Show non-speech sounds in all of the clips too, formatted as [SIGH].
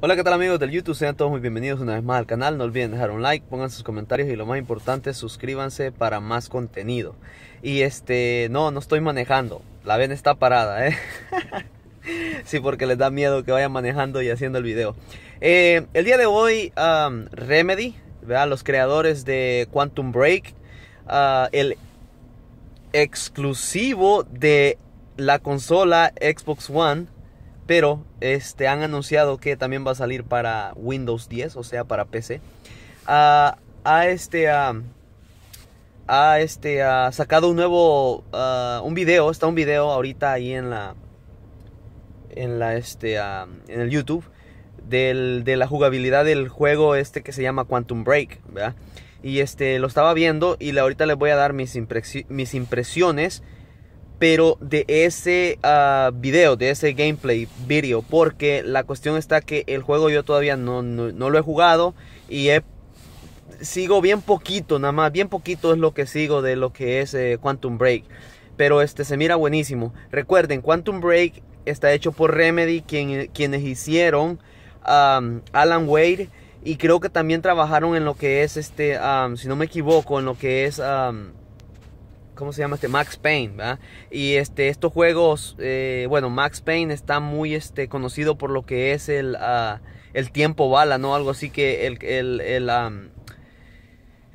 Hola, ¿qué tal amigos del YouTube? Sean todos muy bienvenidos una vez más al canal. No olviden dejar un like, pongan sus comentarios y lo más importante, suscríbanse para más contenido. Y este, no, no estoy manejando. La ven está parada, ¿eh? [LAUGHS] sí, porque les da miedo que vayan manejando y haciendo el video. Eh, el día de hoy, um, Remedy, los creadores de Quantum Break, uh, el exclusivo de la consola Xbox One pero este, han anunciado que también va a salir para Windows 10, o sea, para PC. a ah, este... Ah, ha este ha sacado un nuevo ah, un video está un video ahorita ahí en la en la este en el YouTube del, de la jugabilidad del juego este que se llama Quantum Break ¿verdad? y este lo estaba viendo y ahorita les voy a dar mis impresiones pero de ese ah, video, de ese gameplay video, porque la cuestión está que el juego yo todavía no, lo he jugado y sigo bien poquito, nada más, bien poquito es lo que sigo de lo que es eh, Quantum Break, pero este se mira buenísimo. Recuerden, Quantum Break está hecho por Remedy, quien, quienes hicieron Alan Wade y creo que también trabajaron en lo que es este, si no me equivoco, en lo que es... ¿cómo se llama este? Max Payne, ¿verdad? Y este, estos juegos, eh, bueno, Max Payne está muy este, conocido por lo que es el, ah, tiempo bala, ¿no? Algo así que el, el,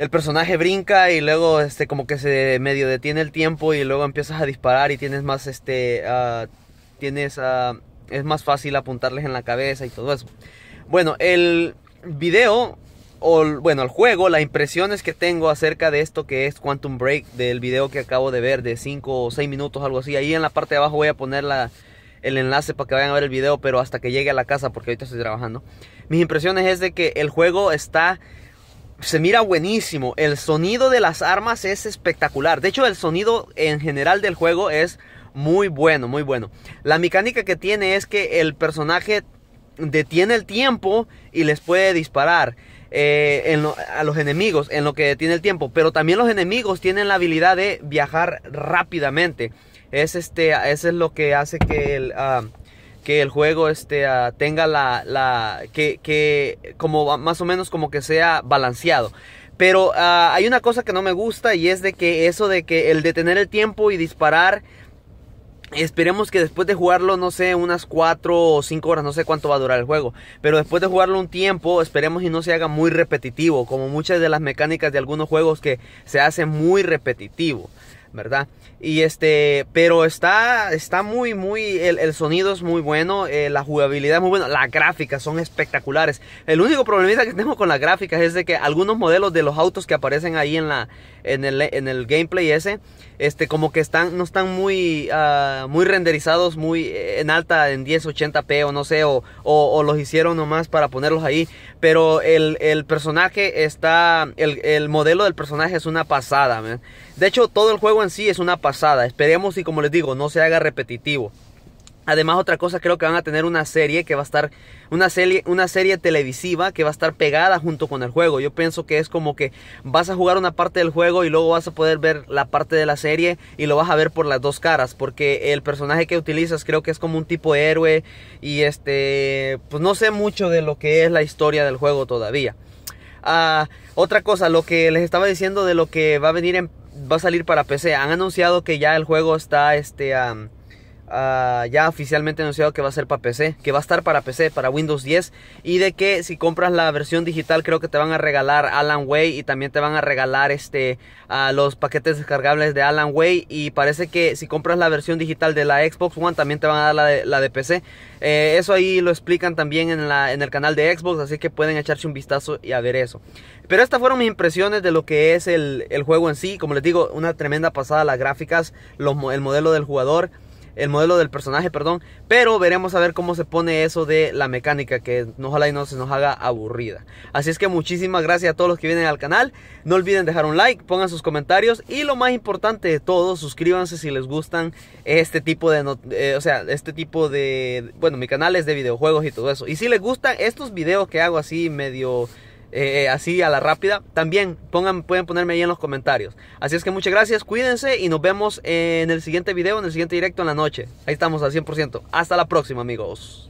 personaje brinca y luego este, como que se medio detiene el tiempo y luego empiezas a disparar y tienes más, este, ah, tienes, ah, es más fácil apuntarles en la cabeza y todo eso. Bueno, el video bueno, el juego, las impresiones que tengo acerca de esto que es Quantum Break, del video que acabo de ver de 5 o 6 minutos, algo así. Ahí en la parte de abajo voy a poner el enlace para que vayan a ver el video, pero hasta que llegue a la casa, porque ahorita estoy trabajando. Mis impresiones es de que el juego está... Se mira buenísimo, el sonido de las armas es espectacular. De hecho, el sonido en general del juego es muy bueno, muy bueno. La mecánica que tiene es que el personaje detiene el tiempo y les puede disparar. Eh, a los enemigos en lo que tiene el tiempo. Pero también los enemigos tienen la habilidad de viajar rápidamente. Es este, ese es lo que hace que el, ah, que el juego este, ah, tenga la, que, como más o menos como que sea balanceado. Pero ah, hay una cosa que no me gusta y es de que eso de que el detener el tiempo y disparar Esperemos que después de jugarlo, no sé, unas 4 o 5 horas, no sé cuánto va a durar el juego. Pero después de jugarlo un tiempo, esperemos y no se haga muy repetitivo, como muchas de las mecánicas de algunos juegos que se hacen muy repetitivo. ¿verdad? Y este, pero está, está muy, muy, el, sonido es muy bueno, eh, la jugabilidad es muy buena, las gráficas son espectaculares. El único problemita que tengo con las gráficas es de que algunos modelos de los autos que aparecen ahí en la, en el, gameplay ese, este, como que están, no están muy, ah, muy renderizados, muy eh, en alta, en 1080p o no sé, o, los hicieron nomás para ponerlos ahí, pero el, personaje está, el, modelo del personaje es una pasada, De hecho, todo el juego en sí es una pasada. Esperemos y como les digo, no se haga repetitivo. Además, otra cosa, creo que van a tener una serie que va a estar, una serie, una serie televisiva que va a estar pegada junto con el juego. Yo pienso que es como que vas a jugar una parte del juego y luego vas a poder ver la parte de la serie y lo vas a ver por las dos caras, porque el personaje que utilizas creo que es como un tipo de héroe y este, pues no sé mucho de lo que es la historia del juego todavía. Ah, otra cosa, lo que les estaba diciendo de lo que va a venir en va a salir para PC. Han anunciado que ya el juego está este, Ah, ya oficialmente anunciado que va a ser para PC, que va a estar para PC, para Windows 10 y de que si compras la versión digital creo que te van a regalar Alan Way y también te van a regalar este los paquetes descargables de Alan Way y parece que si compras la versión digital de la Xbox One también te van a dar la de, PC. Eh, eso ahí lo explican también en, el canal de Xbox, así que pueden echarse un vistazo y a ver eso. Pero estas fueron mis impresiones de lo que es el, juego en sí. Como les digo, una tremenda pasada las gráficas, el modelo del jugador el modelo del personaje, perdón. Pero veremos a ver cómo se pone eso de la mecánica, que ojalá y no se nos haga aburrida. Así es que muchísimas gracias a todos los que vienen al canal. No olviden dejar un like, pongan sus comentarios y lo más importante de todo, suscríbanse si les gustan este tipo de, eh, o sea, este tipo de, bueno, mi canal es de videojuegos y todo eso. Y si les gustan estos videos que hago así medio eh, eh, así a la rápida, también pongan, pueden ponerme ahí en los comentarios. Así es que muchas gracias, cuídense y nos vemos en el siguiente video, en el siguiente directo en la noche. Ahí estamos al 100%. Hasta la próxima amigos.